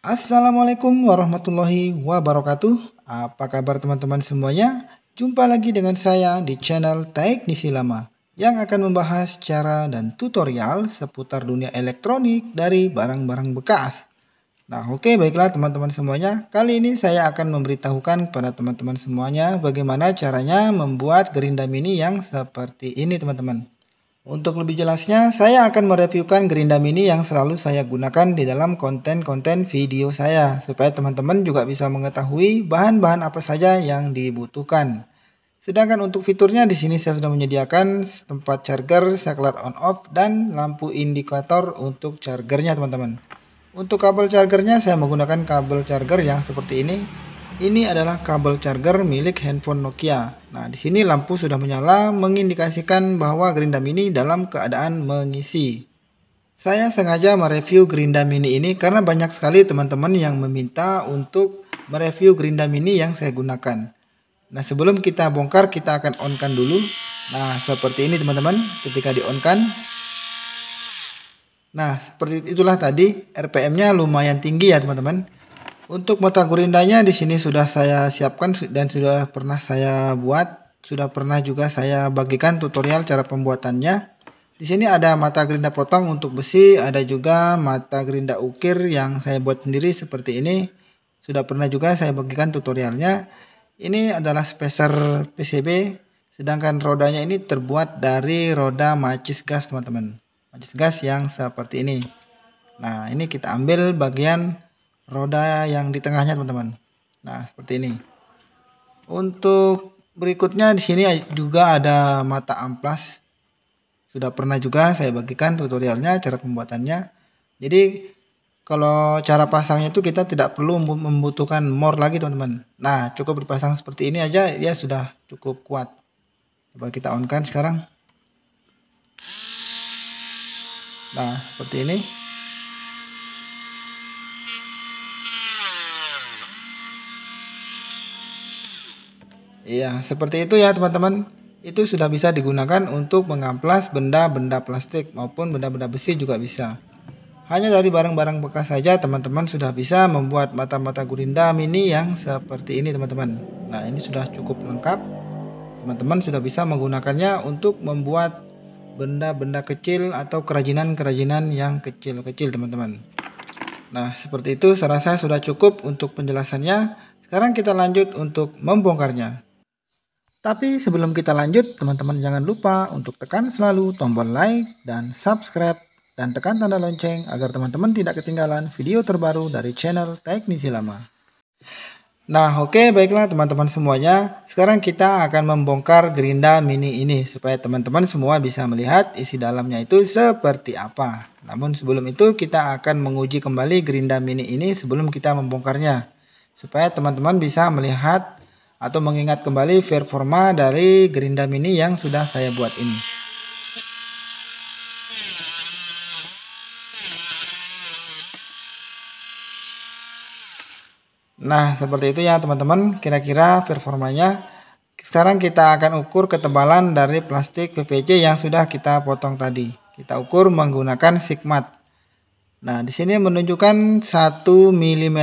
Assalamualaikum warahmatullahi wabarakatuh. Apa kabar teman-teman semuanya? Jumpa lagi dengan saya di channel Teknisi Lama yang akan membahas cara dan tutorial seputar dunia elektronik dari barang-barang bekas. Nah, oke okay, baiklah teman-teman semuanya. Kali ini saya akan memberitahukan kepada teman-teman semuanya bagaimana caranya membuat gerinda mini yang seperti ini, teman-teman. Untuk lebih jelasnya, saya akan mereviewkan gerinda mini yang selalu saya gunakan di dalam konten-konten video saya, supaya teman-teman juga bisa mengetahui bahan-bahan apa saja yang dibutuhkan. Sedangkan untuk fiturnya di sini saya sudah menyediakan tempat charger, saklar on off, dan lampu indikator untuk chargernya teman-teman. Untuk kabel chargernya saya menggunakan kabel charger yang seperti ini. Ini adalah kabel charger milik handphone Nokia. Nah, di sini lampu sudah menyala mengindikasikan bahwa gerinda mini dalam keadaan mengisi. Saya sengaja mereview gerinda mini ini karena banyak sekali teman-teman yang meminta untuk mereview gerinda mini yang saya gunakan. Nah, sebelum kita bongkar kita akan onkan dulu. Nah, seperti ini teman-teman ketika di onkan Nah, seperti itulah tadi RPM-nya lumayan tinggi ya teman-teman. Untuk mata gurindanya di sini sudah saya siapkan dan sudah pernah saya buat, sudah pernah juga saya bagikan tutorial cara pembuatannya. Di sini ada mata gerinda potong untuk besi, ada juga mata gerinda ukir yang saya buat sendiri seperti ini. Sudah pernah juga saya bagikan tutorialnya. Ini adalah spacer PCB, sedangkan rodanya ini terbuat dari roda macis gas, teman-teman. Macis gas yang seperti ini. Nah, ini kita ambil bagian roda yang di tengahnya teman-teman nah seperti ini untuk berikutnya di sini juga ada mata amplas sudah pernah juga saya bagikan tutorialnya cara pembuatannya jadi kalau cara pasangnya itu kita tidak perlu membutuhkan more lagi teman-teman nah cukup dipasang seperti ini aja dia ya sudah cukup kuat coba kita onkan sekarang nah seperti ini Iya, seperti itu ya teman-teman. Itu sudah bisa digunakan untuk mengamplas benda-benda plastik maupun benda-benda besi juga bisa. Hanya dari barang-barang bekas saja teman-teman sudah bisa membuat mata-mata gurinda mini yang seperti ini teman-teman. Nah, ini sudah cukup lengkap. Teman-teman sudah bisa menggunakannya untuk membuat benda-benda kecil atau kerajinan-kerajinan yang kecil-kecil teman-teman. Nah, seperti itu saya rasa sudah cukup untuk penjelasannya. Sekarang kita lanjut untuk membongkarnya. Tapi sebelum kita lanjut, teman-teman jangan lupa untuk tekan selalu tombol like dan subscribe dan tekan tanda lonceng agar teman-teman tidak ketinggalan video terbaru dari channel Teknisi Lama. Nah oke okay, baiklah teman-teman semuanya, sekarang kita akan membongkar gerinda mini ini supaya teman-teman semua bisa melihat isi dalamnya itu seperti apa. Namun sebelum itu kita akan menguji kembali gerinda mini ini sebelum kita membongkarnya supaya teman-teman bisa melihat atau mengingat kembali performa dari gerinda mini yang sudah saya buat ini. Nah, seperti itu ya teman-teman, kira-kira performanya. Sekarang kita akan ukur ketebalan dari plastik PVC yang sudah kita potong tadi. Kita ukur menggunakan sigmat. Nah, di sini menunjukkan 1 mm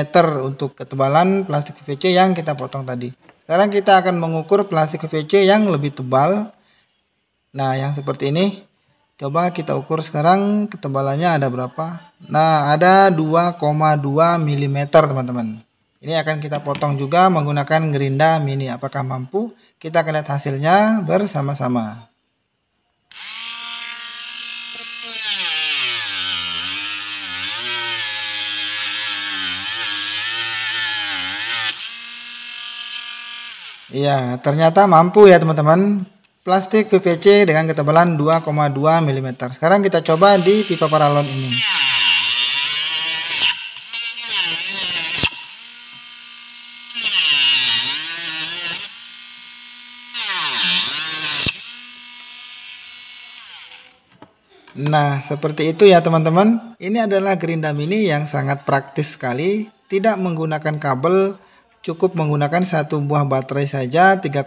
untuk ketebalan plastik PVC yang kita potong tadi. Sekarang kita akan mengukur plastik PVC yang lebih tebal. Nah, yang seperti ini. Coba kita ukur sekarang ketebalannya ada berapa. Nah, ada 2,2 mm, teman-teman. Ini akan kita potong juga menggunakan gerinda mini. Apakah mampu? Kita akan lihat hasilnya bersama-sama. Iya, ternyata mampu ya teman-teman. Plastik PVC dengan ketebalan 2,2 mm. Sekarang kita coba di pipa paralon ini. Nah, seperti itu ya teman-teman. Ini adalah gerinda mini yang sangat praktis sekali, tidak menggunakan kabel Cukup menggunakan satu buah baterai saja 3,7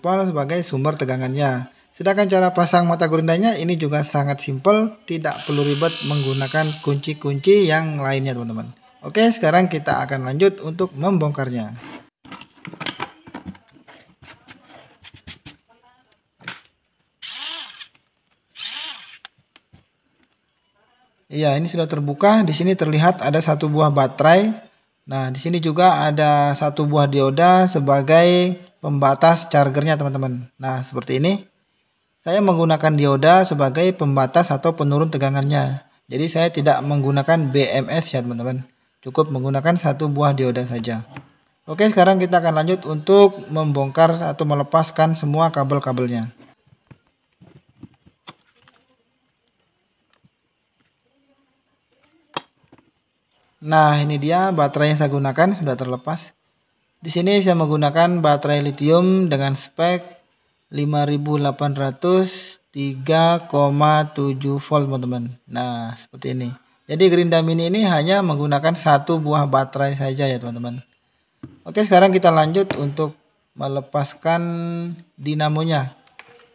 volt sebagai sumber tegangannya. Sedangkan cara pasang mata gerindanya ini juga sangat simpel, tidak perlu ribet menggunakan kunci-kunci yang lainnya teman-teman. Oke, sekarang kita akan lanjut untuk membongkarnya. Iya, ini sudah terbuka. Di sini terlihat ada satu buah baterai Nah, di sini juga ada satu buah dioda sebagai pembatas chargernya, teman-teman. Nah, seperti ini. Saya menggunakan dioda sebagai pembatas atau penurun tegangannya. Jadi saya tidak menggunakan BMS ya, teman-teman. Cukup menggunakan satu buah dioda saja. Oke, sekarang kita akan lanjut untuk membongkar atau melepaskan semua kabel-kabelnya. Nah, ini dia baterai yang saya gunakan sudah terlepas. Di sini saya menggunakan baterai lithium dengan spek 5800 3,7 volt, teman-teman. Nah, seperti ini. Jadi gerinda mini ini hanya menggunakan satu buah baterai saja ya, teman-teman. Oke, sekarang kita lanjut untuk melepaskan dinamonya.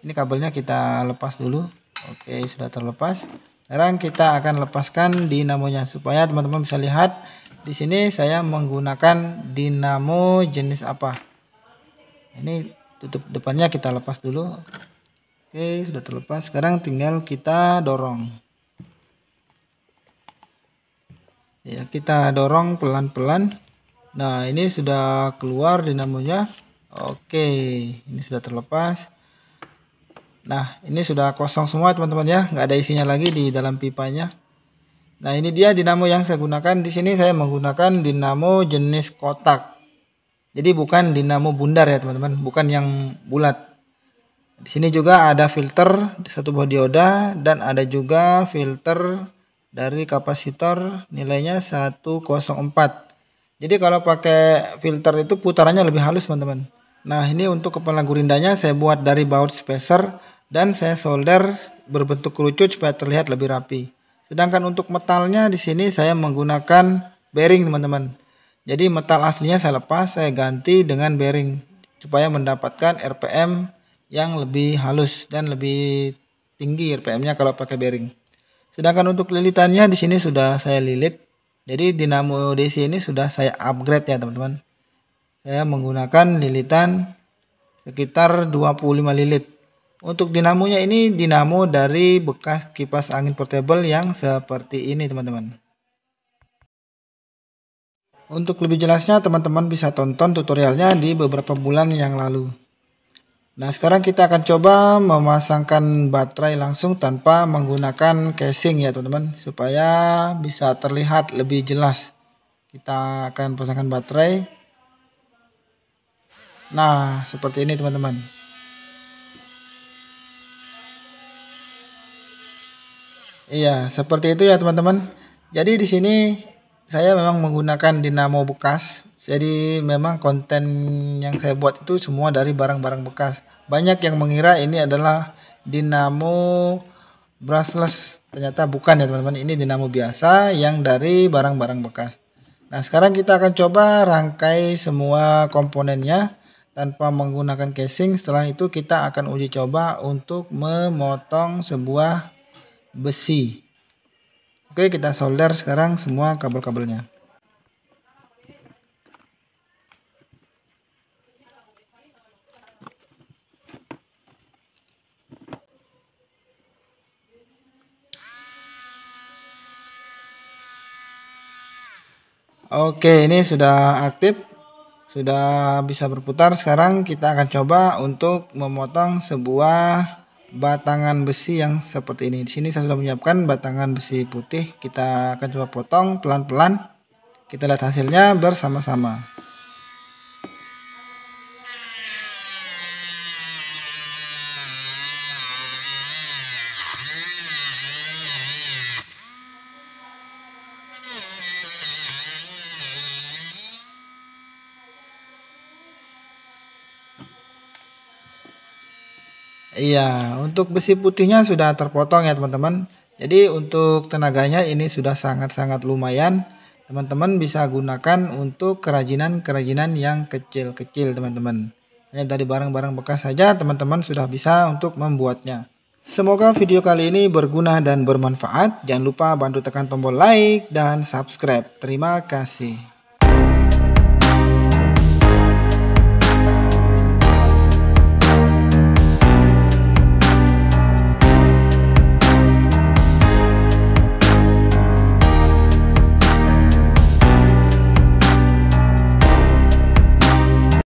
Ini kabelnya kita lepas dulu. Oke, sudah terlepas sekarang kita akan lepaskan dinamonya supaya teman-teman bisa lihat di sini saya menggunakan dinamo jenis apa ini tutup depannya kita lepas dulu oke sudah terlepas sekarang tinggal kita dorong ya kita dorong pelan-pelan nah ini sudah keluar dinamonya oke ini sudah terlepas Nah, ini sudah kosong semua teman-teman ya, nggak ada isinya lagi di dalam pipanya. Nah, ini dia dinamo yang saya gunakan. Di sini saya menggunakan dinamo jenis kotak. Jadi bukan dinamo bundar ya teman-teman, bukan yang bulat. Di sini juga ada filter di satu buah dioda dan ada juga filter dari kapasitor nilainya 104. Jadi kalau pakai filter itu putarannya lebih halus teman-teman. Nah ini untuk kepala gurindanya saya buat dari baut spacer dan saya solder berbentuk kerucut supaya terlihat lebih rapi. Sedangkan untuk metalnya di sini saya menggunakan bearing teman-teman. Jadi metal aslinya saya lepas, saya ganti dengan bearing supaya mendapatkan RPM yang lebih halus dan lebih tinggi RPM-nya kalau pakai bearing. Sedangkan untuk lilitannya di sini sudah saya lilit. Jadi dinamo DC ini sudah saya upgrade ya teman-teman. Saya menggunakan lilitan sekitar 25 lilit untuk dinamonya ini dinamo dari bekas kipas angin portable yang seperti ini teman-teman. Untuk lebih jelasnya teman-teman bisa tonton tutorialnya di beberapa bulan yang lalu. Nah sekarang kita akan coba memasangkan baterai langsung tanpa menggunakan casing ya teman-teman. Supaya bisa terlihat lebih jelas. Kita akan pasangkan baterai. Nah seperti ini teman-teman. Iya, seperti itu ya teman-teman. Jadi di sini saya memang menggunakan dinamo bekas. Jadi memang konten yang saya buat itu semua dari barang-barang bekas. Banyak yang mengira ini adalah dinamo brushless. Ternyata bukan ya teman-teman. Ini dinamo biasa yang dari barang-barang bekas. Nah, sekarang kita akan coba rangkai semua komponennya tanpa menggunakan casing. Setelah itu kita akan uji coba untuk memotong sebuah besi. Oke, kita solder sekarang semua kabel-kabelnya. Oke, ini sudah aktif. Sudah bisa berputar. Sekarang kita akan coba untuk memotong sebuah batangan besi yang seperti ini. Di sini saya sudah menyiapkan batangan besi putih. Kita akan coba potong pelan-pelan. Kita lihat hasilnya bersama-sama. Iya, untuk besi putihnya sudah terpotong ya teman-teman. Jadi untuk tenaganya ini sudah sangat-sangat lumayan. Teman-teman bisa gunakan untuk kerajinan-kerajinan yang kecil-kecil teman-teman. Hanya dari barang-barang bekas saja teman-teman sudah bisa untuk membuatnya. Semoga video kali ini berguna dan bermanfaat. Jangan lupa bantu tekan tombol like dan subscribe. Terima kasih.